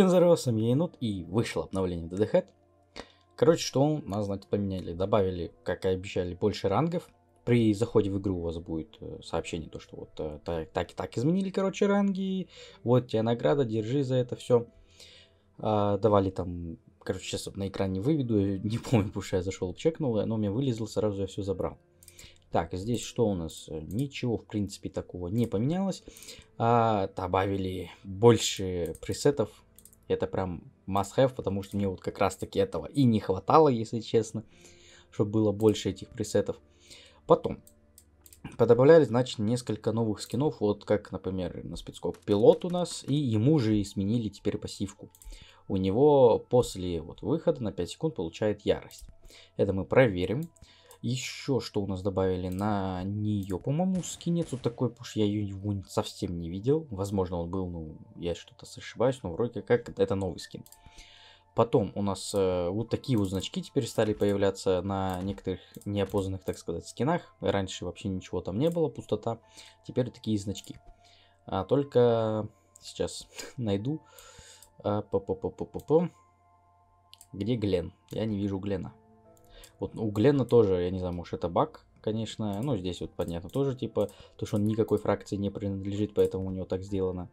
Взорвался енот и вышло обновление DDH. Короче, что у нас, значит, поменяли. Добавили, как и обещали, больше рангов. При заходе в игру у вас будет э, сообщение, то что вот э, так, так и так изменили, короче, ранги. Вот тебе награда, держи за это все. А, давали там, короче, сейчас вот на экране выведу, не помню, потому что я зашел, чекнул, оно мне вылезло, сразу я все забрал. Так, здесь что у нас? Ничего, в принципе, такого не поменялось. А, добавили больше пресетов, это прям must-have, потому что мне вот как раз-таки этого и не хватало, если честно, чтобы было больше этих пресетов. Потом, подобавляли, значит, несколько новых скинов, вот как, например, на спецкоп пилот у нас, и ему же и сменили теперь пассивку. У него после вот выхода на 5 секунд получает ярость. Это мы проверим. Еще что у нас добавили на нее? По-моему, скинец вот такой, потому что я его совсем не видел. Возможно, он был, ну, я что-то ошибаюсь, но вроде как это новый скин. Потом у нас э, вот такие вот значки теперь стали появляться на некоторых неопознанных, так сказать, скинах. Раньше вообще ничего там не было, пустота. Теперь такие значки. А только сейчас найду. А, по -по -по -по -по -по. Где Глен? Я не вижу Глена. Вот ну, у Глена тоже, я не знаю, может это баг, конечно. Ну, здесь вот понятно тоже, типа, то, что он никакой фракции не принадлежит, поэтому у него так сделано.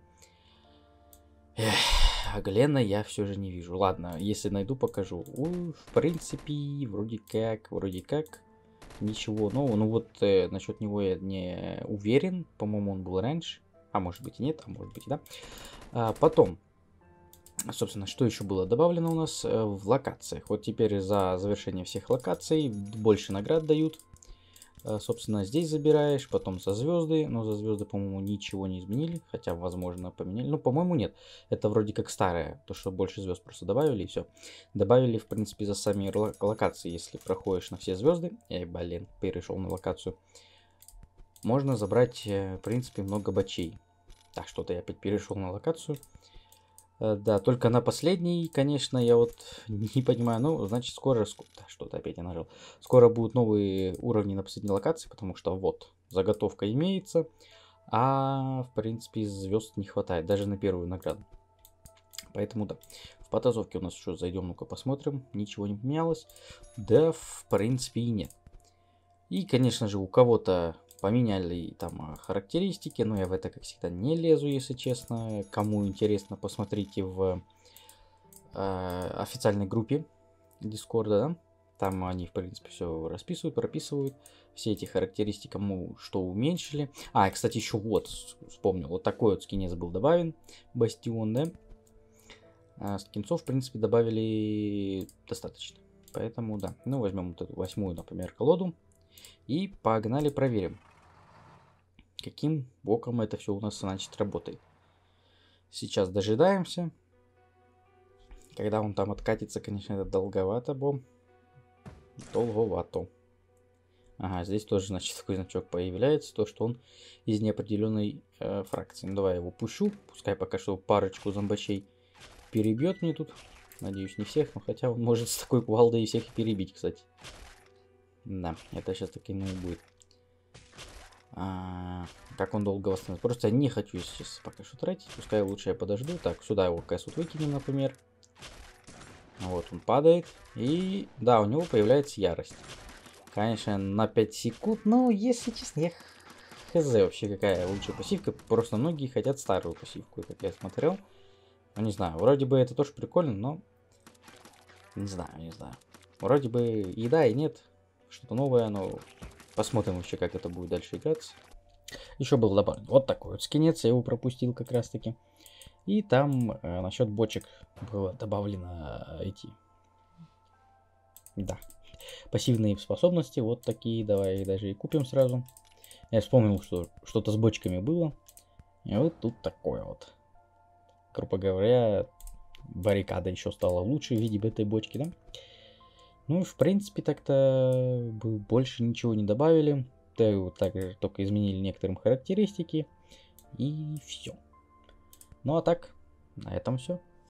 Эх, а Глена я все же не вижу. Ладно, если найду, покажу. У, в принципе, вроде как, вроде как, ничего нового. Ну, ну вот э, насчет него я не уверен. По-моему, он был раньше. А может быть и нет, а может быть и да. А, потом, Собственно, что еще было добавлено у нас э, в локациях? Вот теперь за завершение всех локаций больше наград дают. Э, собственно, здесь забираешь, потом за звезды. Но за звезды, по-моему, ничего не изменили. Хотя, возможно, поменяли. Но, ну, по-моему, нет. Это вроде как старое. То, что больше звезд просто добавили и все. Добавили, в принципе, за сами локации. Если проходишь на все звезды. Эй, блин, перешел на локацию. Можно забрать, э, в принципе, много бачей. Так, что-то я опять перешел на локацию. Э, да, только на последний, конечно, я вот не понимаю. Ну, значит, скоро... Да, что-то опять я нажал. Скоро будут новые уровни на последней локации, потому что вот, заготовка имеется. А, в принципе, звезд не хватает, даже на первую награду. Поэтому да. В потасовке у нас еще зайдем, ну-ка посмотрим. Ничего не поменялось. Да, в принципе, и нет. И, конечно же, у кого-то Поменяли там а, характеристики, но я в это, как всегда, не лезу, если честно. Кому интересно, посмотрите в э, официальной группе Дискорда, да? Там они, в принципе, все расписывают, прописывают. Все эти характеристики, кому что уменьшили. А, кстати, еще вот, вспомнил, вот такой вот скинец был добавлен. Бастион, да? А скинцов, в принципе, добавили достаточно. Поэтому, да. Ну, возьмем вот эту восьмую, например, колоду. И погнали проверим каким боком это все у нас значит работает. Сейчас дожидаемся. Когда он там откатится, конечно, это долговато, бом. Долговато. Ага, здесь тоже, значит, такой значок появляется, то, что он из неопределенной э, фракции. Ну, давай я его пущу, пускай пока что парочку зомбачей перебьет мне тут. Надеюсь, не всех, но хотя он может с такой кувалдой и всех перебить, кстати. Да, это сейчас таки, ну, и будет как а, он долго восстановится. Просто не хочу сейчас пока что тратить. Пускай лучше я подожду. Так, сюда его кайсут выкинем, например. Вот он падает. И да, у него появляется ярость. Конечно, на 5 секунд. Но, если честно, я хз вообще какая лучшая пассивка. Просто многие хотят старую пассивку, как я смотрел. Ну, не знаю, вроде бы это тоже прикольно, но... Не знаю, не знаю. Вроде бы и да, и нет. Что-то новое, но Посмотрим вообще, как это будет дальше играться. Еще был добавлен вот такой вот скинец, я его пропустил как раз таки. И там э, насчет бочек было добавлено э, эти... Да. Пассивные способности, вот такие, давай даже и купим сразу. Я вспомнил, что что-то с бочками было. И вот тут такое вот. Грубо говоря, баррикада еще стала лучше в виде этой бочки, да? Ну, в принципе, так-то больше ничего не добавили. Да, вот так же только изменили некоторым характеристики. И все. Ну а так, на этом все.